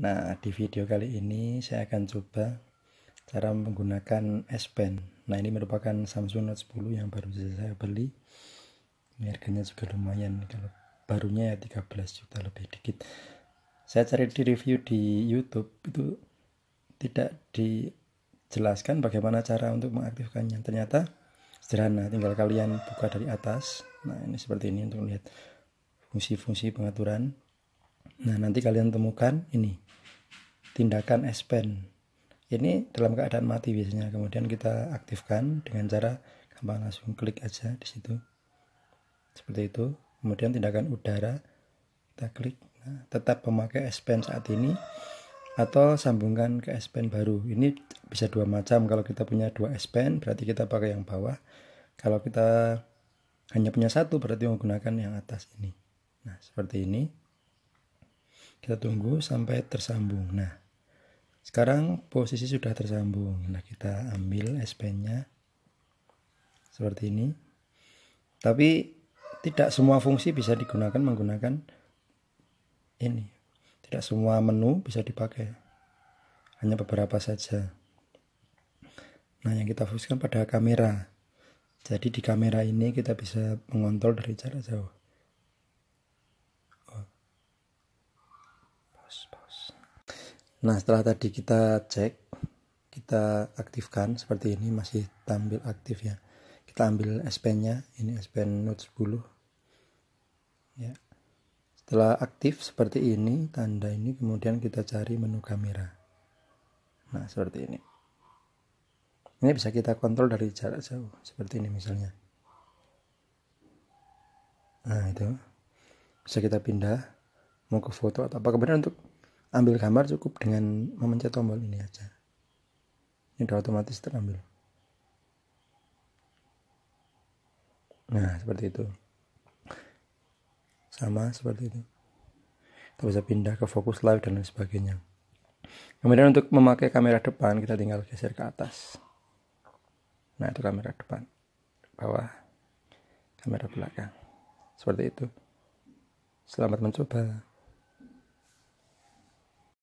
Nah, di video kali ini saya akan coba cara menggunakan S Pen. Nah, ini merupakan Samsung Note 10 yang baru saja saya beli. Ini harganya juga lumayan kalau barunya ya 13 juta lebih dikit. Saya cari di review di YouTube itu tidak dijelaskan bagaimana cara untuk mengaktifkannya. Ternyata sederhana, tinggal kalian buka dari atas. Nah, ini seperti ini untuk melihat fungsi-fungsi pengaturan Nah, nanti kalian temukan ini tindakan expand. Ini dalam keadaan mati biasanya. Kemudian kita aktifkan dengan cara gampang langsung klik aja di situ. Seperti itu. Kemudian tindakan udara kita klik. Nah, tetap memakai expand saat ini atau sambungkan ke expand baru. Ini bisa dua macam. Kalau kita punya dua expand berarti kita pakai yang bawah. Kalau kita hanya punya satu berarti menggunakan yang atas ini. Nah, seperti ini kita tunggu sampai tersambung nah sekarang posisi sudah tersambung nah kita ambil s nya seperti ini tapi tidak semua fungsi bisa digunakan menggunakan ini tidak semua menu bisa dipakai hanya beberapa saja nah yang kita fokuskan pada kamera jadi di kamera ini kita bisa mengontrol dari jarak jauh Nah setelah tadi kita cek, kita aktifkan seperti ini masih tampil aktif ya. Kita ambil S Pen nya, ini S Pen Note 10. Ya. Setelah aktif seperti ini, tanda ini kemudian kita cari menu kamera. Nah seperti ini. Ini bisa kita kontrol dari jarak jauh, seperti ini misalnya. Nah itu bisa kita pindah mau ke foto atau apa kemudian untuk ambil gambar cukup dengan memencet tombol ini aja ini udah otomatis terambil nah seperti itu sama seperti itu kita bisa pindah ke fokus live dan lain sebagainya kemudian untuk memakai kamera depan kita tinggal geser ke atas nah itu kamera depan bawah kamera belakang seperti itu selamat mencoba